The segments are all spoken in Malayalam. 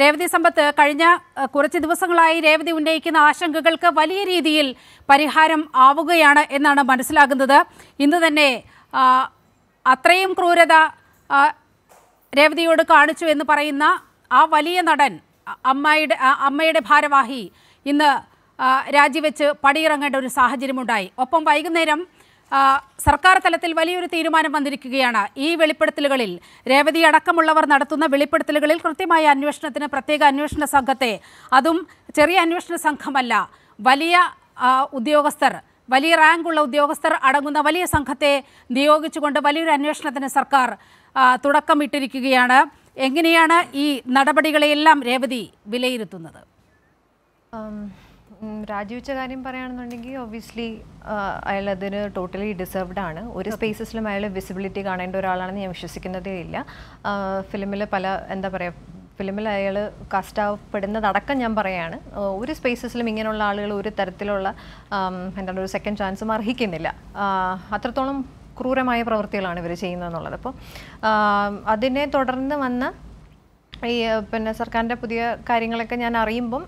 രേവതി സമ്പത്ത് കഴിഞ്ഞ കുറച്ച് ദിവസങ്ങളായി രേവതി ഉന്നയിക്കുന്ന ആശങ്കകൾക്ക് വലിയ രീതിയിൽ പരിഹാരം ആവുകയാണ് എന്നാണ് മനസ്സിലാകുന്നത് ഇന്ന് തന്നെ അത്രയും ക്രൂരത രേവതിയോട് കാണിച്ചു എന്ന് പറയുന്ന ആ വലിയ നടൻ അമ്മയുടെ അമ്മയുടെ ഭാരവാഹി ഇന്ന് രാജിവെച്ച് പടിയിറങ്ങേണ്ട ഒരു സാഹചര്യമുണ്ടായി ഒപ്പം വൈകുന്നേരം സർക്കാർ തലത്തിൽ വലിയൊരു തീരുമാനം വന്നിരിക്കുകയാണ് ഈ വെളിപ്പെടുത്തലുകളിൽ രേവതി അടക്കമുള്ളവർ നടത്തുന്ന വെളിപ്പെടുത്തലുകളിൽ കൃത്യമായ അന്വേഷണത്തിന് പ്രത്യേക അന്വേഷണ സംഘത്തെ അതും ചെറിയ അന്വേഷണ സംഘമല്ല വലിയ ഉദ്യോഗസ്ഥർ വലിയ റാങ്കുള്ള ഉദ്യോഗസ്ഥർ അടങ്ങുന്ന വലിയ സംഘത്തെ നിയോഗിച്ചുകൊണ്ട് വലിയൊരു അന്വേഷണത്തിന് സർക്കാർ തുടക്കമിട്ടിരിക്കുകയാണ് എങ്ങനെയാണ് ഈ നടപടികളെയെല്ലാം രേവതി വിലയിരുത്തുന്നത് രാജിവെച്ച കാര്യം പറയുകയാണെന്നുണ്ടെങ്കിൽ ഒബ്വിയസ്ലി അയാൾ അതിന് ടോട്ടലി ഡിസേർവ്ഡ് ആണ് ഒരു സ്പേസസിലും അയാൾ വിസിബിലിറ്റി കാണേണ്ട ഒരാളാണെന്ന് ഞാൻ വിശ്വസിക്കുന്നതേ ഇല്ല ഫിലിമിൽ പല എന്താ പറയുക ഫിലിമിൽ അയാൾ കാസ്റ്റ് ഞാൻ പറയുകയാണ് ഒരു സ്പേസസിലും ഇങ്ങനെയുള്ള ആളുകൾ ഒരു തരത്തിലുള്ള എന്താണ് ഒരു സെക്കൻഡ് ചാൻസും അർഹിക്കുന്നില്ല അത്രത്തോളം ക്രൂരമായ പ്രവൃത്തികളാണ് ഇവർ ചെയ്യുന്നത് എന്നുള്ളത് അപ്പോൾ അതിനെ തുടർന്ന് വന്ന ഈ പിന്നെ സർക്കാരിൻ്റെ പുതിയ കാര്യങ്ങളൊക്കെ ഞാൻ അറിയുമ്പം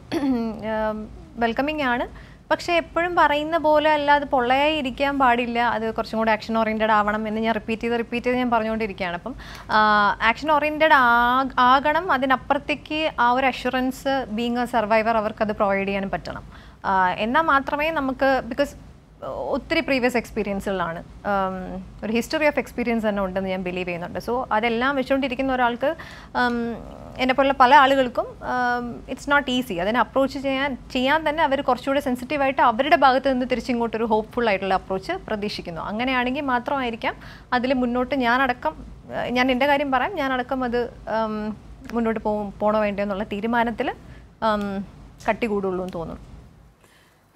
വെൽക്കമിങ് ആണ് പക്ഷേ എപ്പോഴും പറയുന്ന പോലെ അല്ല അത് പൊള്ളയായി ഇരിക്കാൻ പാടില്ല അത് കുറച്ചും കൂടി ആക്ഷൻ ഓറിയൻറ്റഡ് ആവണം എന്ന് ഞാൻ റിപ്പീറ്റ് ചെയ്ത് റിപ്പീറ്റ് ചെയ്ത് ഞാൻ പറഞ്ഞുകൊണ്ടിരിക്കുകയാണ് അപ്പം ആക്ഷൻ ഓറിയൻറ്റഡ് ആകണം അതിനപ്പുറത്തേക്ക് ആ ഒരു അഷുറൻസ് ബീങ് എ സർവൈവർ അത് പ്രൊവൈഡ് ചെയ്യാനും പറ്റണം എന്നാൽ മാത്രമേ നമുക്ക് ബിക്കോസ് ഒത്തിരി പ്രീവിയസ് എക്സ്പീരിയൻസുകളാണ് ഒരു ഹിസ്റ്ററി ഓഫ് എക്സ്പീരിയൻസ് തന്നെ ഉണ്ടെന്ന് ഞാൻ ബിലീവ് ചെയ്യുന്നുണ്ട് സോ അതെല്ലാം വെച്ചുകൊണ്ടിരിക്കുന്ന ഒരാൾക്ക് എന്നെപ്പോലുള്ള പല ആളുകൾക്കും ഇറ്റ്സ് നോട്ട് ഈസി അതിനെ അപ്രോച്ച് ചെയ്യാൻ ചെയ്യാൻ തന്നെ അവർ കുറച്ചുകൂടി സെൻസിറ്റീവായിട്ട് അവരുടെ ഭാഗത്ത് നിന്ന് തിരിച്ചിങ്ങോട്ടൊരു ഹോപ്പ്ഫുൾ ആയിട്ടുള്ള അപ്രോച്ച് പ്രതീക്ഷിക്കുന്നു അങ്ങനെയാണെങ്കിൽ മാത്രമായിരിക്കാം അതിൽ മുന്നോട്ട് ഞാനടക്കം ഞാൻ എൻ്റെ കാര്യം പറയാം ഞാനടക്കം അത് മുന്നോട്ട് പോകും പോണോ വേണ്ടോ എന്നുള്ള തീരുമാനത്തിൽ കട്ടി കൂടുള്ളൂ എന്ന് തോന്നുന്നു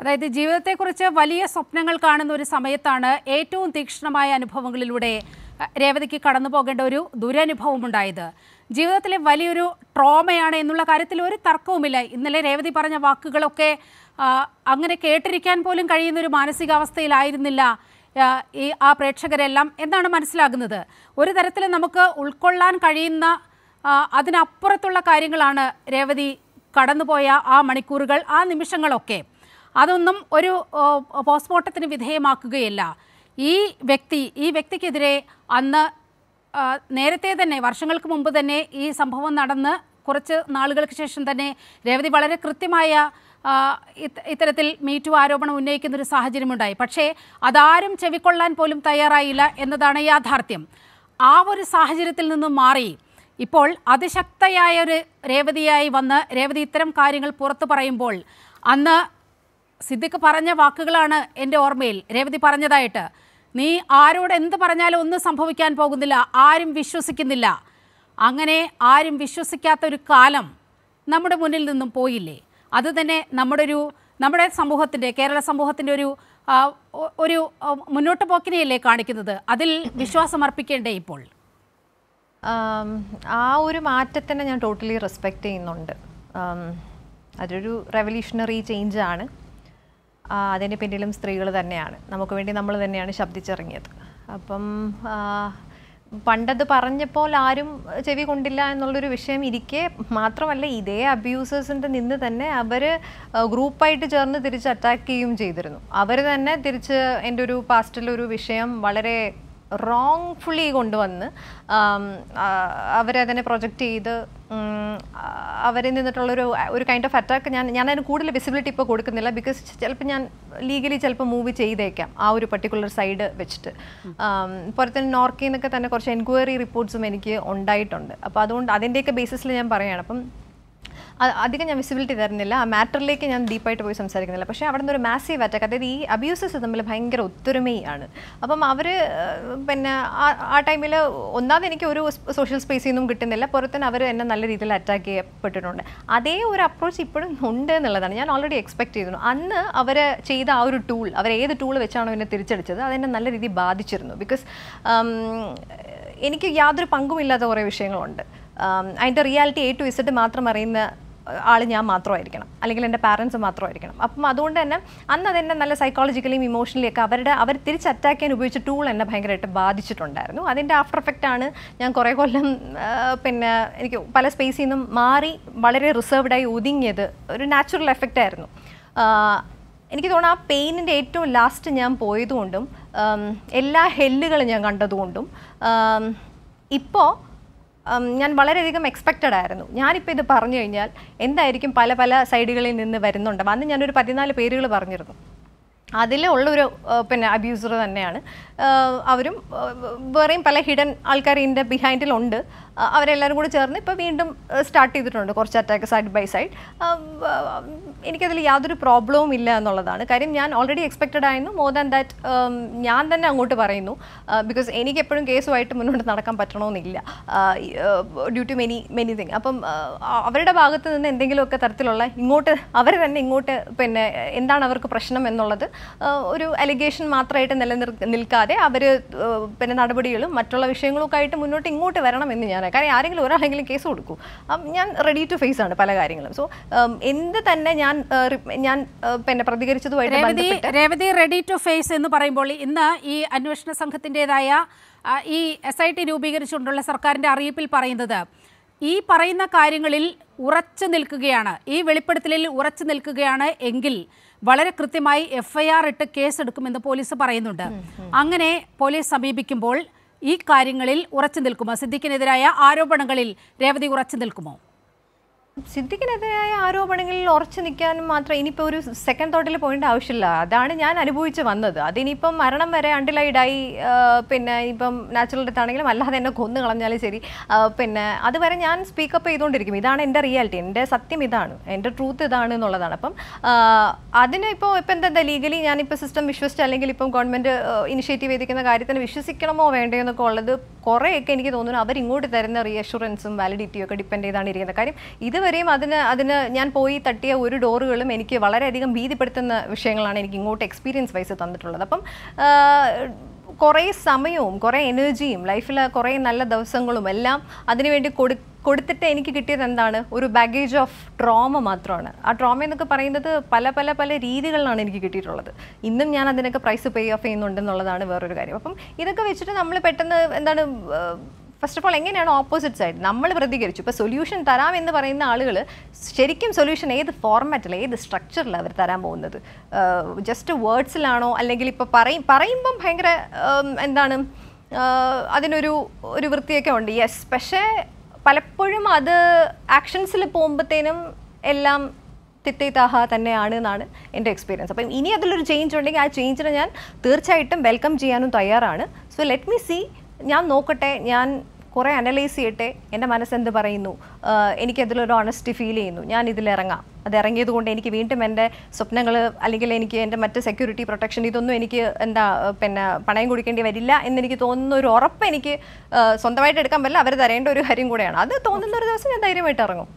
അതായത് ജീവിതത്തെക്കുറിച്ച് വലിയ സ്വപ്നങ്ങൾ കാണുന്ന ഒരു സമയത്താണ് ഏറ്റവും തീക്ഷ്ണമായ അനുഭവങ്ങളിലൂടെ രേവതിക്ക് കടന്നു പോകേണ്ട ഒരു ദുരനുഭവം ഉണ്ടായത് ജീവിതത്തിലെ വലിയൊരു ട്രോമയാണ് എന്നുള്ള കാര്യത്തിൽ ഒരു തർക്കവുമില്ല ഇന്നലെ രേവതി പറഞ്ഞ വാക്കുകളൊക്കെ അങ്ങനെ കേട്ടിരിക്കാൻ പോലും കഴിയുന്ന ഒരു മാനസികാവസ്ഥയിലായിരുന്നില്ല ഈ ആ പ്രേക്ഷകരെല്ലാം എന്നാണ് മനസ്സിലാകുന്നത് ഒരു തരത്തിൽ നമുക്ക് ഉൾക്കൊള്ളാൻ കഴിയുന്ന അതിനപ്പുറത്തുള്ള കാര്യങ്ങളാണ് രേവതി കടന്നുപോയ ആ മണിക്കൂറുകൾ ആ നിമിഷങ്ങളൊക്കെ അതൊന്നും ഒരു പോസ്റ്റ്മോർട്ടത്തിന് വിധേയമാക്കുകയല്ല ഈ വ്യക്തി ഈ വ്യക്തിക്കെതിരെ അന്ന് നേരത്തെ തന്നെ വർഷങ്ങൾക്ക് മുമ്പ് തന്നെ ഈ സംഭവം നടന്ന് കുറച്ച് നാളുകൾക്ക് ശേഷം തന്നെ രേവതി വളരെ കൃത്യമായ ഇത്തരത്തിൽ മീറ്റു ആരോപണം ഉന്നയിക്കുന്ന ഒരു സാഹചര്യമുണ്ടായി പക്ഷേ അതാരും ചെവിക്കൊള്ളാൻ പോലും തയ്യാറായില്ല എന്നതാണ് യാഥാർത്ഥ്യം ആ ഒരു സാഹചര്യത്തിൽ നിന്ന് മാറി ഇപ്പോൾ അതിശക്തയായ ഒരു രേവതിയായി വന്ന് രേവതി ഇത്തരം കാര്യങ്ങൾ പുറത്തു പറയുമ്പോൾ അന്ന് സിദ്ദിഖ് പറഞ്ഞ വാക്കുകളാണ് എൻ്റെ ഓർമ്മയിൽ രേവതി പറഞ്ഞതായിട്ട് നീ ആരോട് എന്ത് പറഞ്ഞാലും ഒന്നും സംഭവിക്കാൻ പോകുന്നില്ല ആരും വിശ്വസിക്കുന്നില്ല അങ്ങനെ ആരും വിശ്വസിക്കാത്ത ഒരു കാലം നമ്മുടെ മുന്നിൽ നിന്നും പോയില്ലേ അത് തന്നെ നമ്മുടെ ഒരു നമ്മുടെ സമൂഹത്തിൻ്റെ കേരള സമൂഹത്തിൻ്റെ ഒരു ഒരു മുന്നോട്ട് പോക്കിനെയല്ലേ കാണിക്കുന്നത് അതിൽ വിശ്വാസം അർപ്പിക്കേണ്ടേ ഇപ്പോൾ ആ ഒരു മാറ്റത്തിനെ ഞാൻ ടോട്ടലി റെസ്പെക്റ്റ് ചെയ്യുന്നുണ്ട് അതൊരു റെവല്യൂഷണറി ചേഞ്ച് ആണ് അതിന് പിന്നിലും സ്ത്രീകൾ തന്നെയാണ് നമുക്ക് വേണ്ടി നമ്മൾ തന്നെയാണ് ശബ്ദിച്ചിറങ്ങിയത് അപ്പം പണ്ടത് പറഞ്ഞപ്പോൾ ആരും ചെവി കൊണ്ടില്ല എന്നുള്ളൊരു വിഷയം ഇരിക്കെ മാത്രമല്ല ഇതേ അബ്യൂസേഴ്സിൻ്റെ നിന്ന് തന്നെ അവർ ഗ്രൂപ്പായിട്ട് ചേർന്ന് തിരിച്ച് അറ്റാക്ക് ചെയ്യുകയും ചെയ്തിരുന്നു അവർ തന്നെ തിരിച്ച് എൻ്റെ ഒരു പാസ്റ്റിലൊരു വിഷയം വളരെ റോങ്ഫുള്ളി കൊണ്ടുവന്ന് അവരതിനെ പ്രൊജക്റ്റ് ചെയ്ത് അവരിൽ നിന്നിട്ടുള്ളൊരു ഒരു കൈൻഡ് ഓഫ് അറ്റാക്ക് ഞാൻ ഞാൻ അതിന് കൂടുതൽ വിസിബിലിറ്റി ഇപ്പോൾ കൊടുക്കുന്നില്ല ബിക്കോസ് ചിലപ്പോൾ ഞാൻ ലീഗലി ചിലപ്പോൾ മൂവ് ചെയ്തേക്കാം ആ ഒരു പർട്ടിക്കുലർ സൈഡ് വെച്ചിട്ട് പോലെ തന്നെ നോർക്കിൽ നിന്നൊക്കെ തന്നെ കുറച്ച് എൻക്വയറി റിപ്പോർട്ട്സും എനിക്ക് ഉണ്ടായിട്ടുണ്ട് അപ്പോൾ അതുകൊണ്ട് അതിൻ്റെയൊക്കെ ബേസിസിൽ ഞാൻ പറയുകയാണ് അപ്പം അധികം ഞാൻ വിസിബിലിറ്റി തരുന്നില്ല ആ മാറ്ററിലേക്ക് ഞാൻ ഡീപ്പായിട്ട് പോയി സംസാരിക്കുന്നില്ല പക്ഷേ അവിടെ നിന്നൊരു മാസീവ് അറ്റാക്ക് അതായത് ഈ അബ്യൂസസ് തമ്മിൽ ഭയങ്കര ഒത്തൊരുമയാണ് അപ്പം അവർ പിന്നെ ആ ടൈമിൽ ഒന്നാമത് എനിക്ക് ഒരു സോഷ്യൽ സ്പേസിൽ നിന്നും കിട്ടുന്നില്ല പുറത്തുനിന്ന് അവർ എന്നെ നല്ല രീതിയിൽ അറ്റാക്ക് ചെയ്യപ്പെട്ടിട്ടുണ്ട് അതേ ഒരു അപ്രോച്ച് ഇപ്പോഴും ഉണ്ട് എന്നുള്ളതാണ് ഞാൻ ഓൾറെഡി എക്സ്പെക്ട് ചെയ്തിരുന്നു അന്ന് അവർ ചെയ്ത ആ ഒരു ടൂൾ അവർ ഏത് ടൂൾ വെച്ചാണോ എന്നെ തിരിച്ചടിച്ചത് അതെന്നെ നല്ല രീതിയിൽ ബാധിച്ചിരുന്നു ബിക്കോസ് എനിക്ക് യാതൊരു പങ്കുമില്ലാത്ത കുറേ വിഷയങ്ങളുണ്ട് അതിൻ്റെ റിയാലിറ്റി എ ടു ഇസഡ് മാത്രം അറിയുന്ന ആൾ ഞാൻ മാത്രമായിരിക്കണം അല്ലെങ്കിൽ എൻ്റെ പാരൻസ് മാത്രമായിരിക്കണം അപ്പം അതുകൊണ്ട് തന്നെ അന്ന് അതെന്നെ നല്ല സൈക്കോളജിക്കലിയും ഇമോഷണലി ഒക്കെ അവരുടെ അവർ തിരിച്ച് അറ്റാക്ക് ചെയ്യാൻ ഉപയോഗിച്ച ടൂൾ എന്നെ ഭയങ്കരമായിട്ട് ബാധിച്ചിട്ടുണ്ടായിരുന്നു അതിൻ്റെ ആഫ്റ്റർ എഫക്റ്റ് ആണ് ഞാൻ കുറേ കൊല്ലം പിന്നെ എനിക്ക് പല സ്പേസിൽ നിന്നും മാറി വളരെ റിസർവ്ഡായി ഒതുങ്ങിയത് ഒരു നാച്ചുറൽ എഫക്റ്റ് ആയിരുന്നു എനിക്ക് തോന്നുന്നു ആ പെയിനിൻ്റെ ഏറ്റവും ലാസ്റ്റ് ഞാൻ പോയതുകൊണ്ടും എല്ലാ ഹെല്ലുകളും ഞാൻ കണ്ടതുകൊണ്ടും ഇപ്പോൾ ഞാൻ വളരെയധികം എക്സ്പെക്റ്റഡ് ആയിരുന്നു ഞാനിപ്പോൾ ഇത് പറഞ്ഞു കഴിഞ്ഞാൽ എന്തായിരിക്കും പല പല സൈഡുകളിൽ നിന്ന് വരുന്നുണ്ട് അന്ന് ഞാനൊരു പതിനാല് പേരുകൾ പറഞ്ഞിരുന്നു അതിൽ ഉള്ളൊരു പിന്നെ അബ്യൂസർ തന്നെയാണ് അവരും വേറെയും പല ഹിഡൻ ആൾക്കാർ ഇതിൻ്റെ ബിഹൈൻഡിലുണ്ട് അവരെല്ലാവരും കൂടി ചേർന്ന് ഇപ്പോൾ വീണ്ടും സ്റ്റാർട്ട് ചെയ്തിട്ടുണ്ട് കുറച്ച് അറ്റാക്ക് സൈഡ് ബൈ സൈഡ് എനിക്കതിൽ യാതൊരു പ്രോബ്ലവും ഇല്ല എന്നുള്ളതാണ് കാര്യം ഞാൻ ഓൾറെഡി എക്സ്പെക്റ്റഡ് ആയിരുന്നു മോർ ദാൻ ദാറ്റ് ഞാൻ തന്നെ അങ്ങോട്ട് പറയുന്നു ബിക്കോസ് എനിക്ക് എപ്പോഴും കേസുമായിട്ട് മുന്നോട്ട് നടക്കാൻ പറ്റണമെന്നില്ല due to many many thing അപ്പം അവരുടെ ഭാഗത്ത് നിന്ന് എന്തെങ്കിലുമൊക്കെ തരത്തിലുള്ള ഇങ്ങോട്ട് അവർ തന്നെ ഇങ്ങോട്ട് പിന്നെ എന്താണ് അവർക്ക് പ്രശ്നം എന്നുള്ളത് ഒരു അലിഗേഷൻ മാത്രമായിട്ട് നിലനിർ നിൽക്കാതെ കൂടാതെ അവർ പിന്നെ നടപടികളും മറ്റുള്ള വിഷയങ്ങളൊക്കെ ആയിട്ട് മുന്നോട്ട് ഇങ്ങോട്ട് വരണം എന്ന് ഞാൻ കാരണം ആരെങ്കിലും ഒരാളെങ്കിലും കേസ് കൊടുക്കൂ ഞാൻ റെഡി ടു ഫേസ് ആണ് പല കാര്യങ്ങളും സോ എന്ത് തന്നെ ഞാൻ ഞാൻ പിന്നെ പ്രതികരിച്ചതുമായിട്ട് രേവതി റെഡി ടു ഫേസ് എന്ന് പറയുമ്പോൾ ഇന്ന് ഈ അന്വേഷണ സംഘത്തിൻ്റെതായ ഈ എസ് ഐ ടി രൂപീകരിച്ചുകൊണ്ടുള്ള സർക്കാരിൻ്റെ അറിയിപ്പിൽ പറയുന്നത് ഈ പറയുന്ന കാര്യങ്ങളിൽ ഉറച്ചു നിൽക്കുകയാണ് ഈ വെളിപ്പെടുത്തലിൽ ഉറച്ചു നിൽക്കുകയാണ് എങ്കിൽ വളരെ കൃത്യമായി എഫ്ഐആർ ഇട്ട് കേസ് എടുക്കുമെന്ന് പോലീസ് പറയുന്നുണ്ട് അങ്ങനെ പോലീസ് സമീപിക്കുമ്പോൾ ഈ കാര്യങ്ങളിൽ ഉറച്ചു നിൽക്കുമോ സിദ്ദിഖിനെതിരായ ആരോപണങ്ങളിൽ രേവതി ഉറച്ചു നിൽക്കുമോ സിദ്ദിഖിനെതിരായ ആരോപണങ്ങളിൽ ഉറച്ചു നിൽക്കാനും മാത്രം ഇനിയിപ്പോൾ ഒരു സെക്കൻഡ് തോട്ടിൽ പോയിന്റ് ആവശ്യമില്ല അതാണ് ഞാൻ അനുഭവിച്ച് വന്നത് അതിനിപ്പം മരണം വരെ അണ്ടിലൈഡായി പിന്നെ ഇപ്പം നാച്ചുറൽ ഡെത്ത് ആണെങ്കിലും അല്ലാതെ എന്നെ കൊന്നു കളഞ്ഞാലും ശരി പിന്നെ അതുവരെ ഞാൻ സ്പീക്കപ്പ് ചെയ്തുകൊണ്ടിരിക്കും ഇതാണ് എൻ്റെ റിയാലിറ്റി എൻ്റെ സത്യം ഇതാണ് എൻ്റെ ട്രൂത്ത് ഇതാണ് എന്നുള്ളതാണ് അപ്പം അതിന് ഇപ്പോൾ ഇപ്പം എന്താ ലീഗലി ഞാനിപ്പോൾ സിസ്റ്റം വിശ്വസിച്ച് അല്ലെങ്കിൽ ഇപ്പം ഗവൺമെൻറ് ഇനിഷ്യേറ്റീവ് ചെയ്തിരിക്കുന്ന കാര്യത്തിന് വിശ്വസിക്കണമോ വേണ്ടേ എന്നൊക്കെ ഉള്ളത് കുറേയൊക്കെ എനിക്ക് തോന്നുന്നു അവരിങ്ങോട്ട് തരുന്ന റീഅഷുറൻസും വാലിഡിറ്റിയും ഒക്കെ ഡിപ്പെൻഡ് ചെയ്താണ് ഇരിക്കുന്നത് കാര്യം ഇതുവരെയും അതിന് അതിന് ഞാൻ പോയി തട്ടിയ ഒരു ഡോറുകളും എനിക്ക് വളരെയധികം ഭീതിപ്പെടുത്തുന്ന വിഷയങ്ങളാണ് എനിക്ക് ഇങ്ങോട്ട് എക്സ്പീരിയൻസ് വൈസ് തന്നിട്ടുള്ളത് അപ്പം കുറേ സമയവും കുറേ എനർജിയും ലൈഫിൽ കുറേ നല്ല ദിവസങ്ങളും എല്ലാം അതിനുവേണ്ടി കൊടു കൊടുത്തിട്ട് എനിക്ക് കിട്ടിയത് എന്താണ് ഒരു ബാഗേജ് ഓഫ് ട്രോമ മാത്രമാണ് ആ ട്രോമ എന്നൊക്കെ പറയുന്നത് പല പല പല രീതികളിലാണ് എനിക്ക് കിട്ടിയിട്ടുള്ളത് ഇന്നും ഞാൻ അതിനൊക്കെ പ്രൈസ് പേ ഓഫ് ചെയ്യുന്നുണ്ടെന്നുള്ളതാണ് വേറൊരു കാര്യം അപ്പം ഇതൊക്കെ വെച്ചിട്ട് നമ്മൾ പെട്ടെന്ന് എന്താണ് ഫസ്റ്റ് ഓഫ് ഓൾ എങ്ങനെയാണ് ഓപ്പോസിറ്റ് സൈഡ് നമ്മൾ പ്രതികരിച്ചു ഇപ്പോൾ സൊല്യൂഷൻ തരാമെന്ന് പറയുന്ന ആളുകൾ ശരിക്കും സൊല്യൂഷൻ ഏത് ഫോർമാറ്റിൽ ഏത് സ്ട്രക്ചറിൽ അവർ തരാൻ പോകുന്നത് ജസ്റ്റ് വേർഡ്സിലാണോ അല്ലെങ്കിൽ ഇപ്പോൾ പറയും പറയുമ്പം ഭയങ്കര എന്താണ് അതിനൊരു ഒരു വൃത്തിയൊക്കെ ഉണ്ട് യെസ് പക്ഷേ പലപ്പോഴും അത് ആക്ഷൻസിൽ പോകുമ്പോഴത്തേനും എല്ലാം തിത്തേതാഹ തന്നെയാണ് എന്നാണ് എൻ്റെ എക്സ്പീരിയൻസ് അപ്പം ഇനി അതിലൊരു ചേഞ്ച് ഉണ്ടെങ്കിൽ ആ ചേഞ്ചിനെ ഞാൻ തീർച്ചയായിട്ടും വെൽക്കം ചെയ്യാനും തയ്യാറാണ് സോ ലെറ്റ് മീ സീ ഞാൻ നോക്കട്ടെ ഞാൻ കുറേ അനലൈസ് ചെയ്യട്ടെ എൻ്റെ മനസ്സെന്ത് പറയുന്നു എനിക്കതിലൊരു ഓണസ്റ്റി ഫീൽ ചെയ്യുന്നു ഞാൻ ഇതിലിറങ്ങാം അത് ഇറങ്ങിയത് കൊണ്ട് എനിക്ക് വീണ്ടും എൻ്റെ സ്വപ്നങ്ങൾ അല്ലെങ്കിൽ എനിക്ക് എൻ്റെ മറ്റ് സെക്യൂരിറ്റി പ്രൊട്ടക്ഷൻ ഇതൊന്നും എനിക്ക് എന്താ പിന്നെ പണയം കൊടുക്കേണ്ടി വരില്ല എന്നെനിക്ക് തോന്നുന്ന ഒരു ഉറപ്പ് എനിക്ക് സ്വന്തമായിട്ട് എടുക്കാൻ പറ്റില്ല അവർ തരേണ്ട ഒരു കാര്യം കൂടെയാണ് അത് തോന്നുന്ന ഒരു ദിവസം ഞാൻ ധൈര്യമായിട്ട് ഇറങ്ങും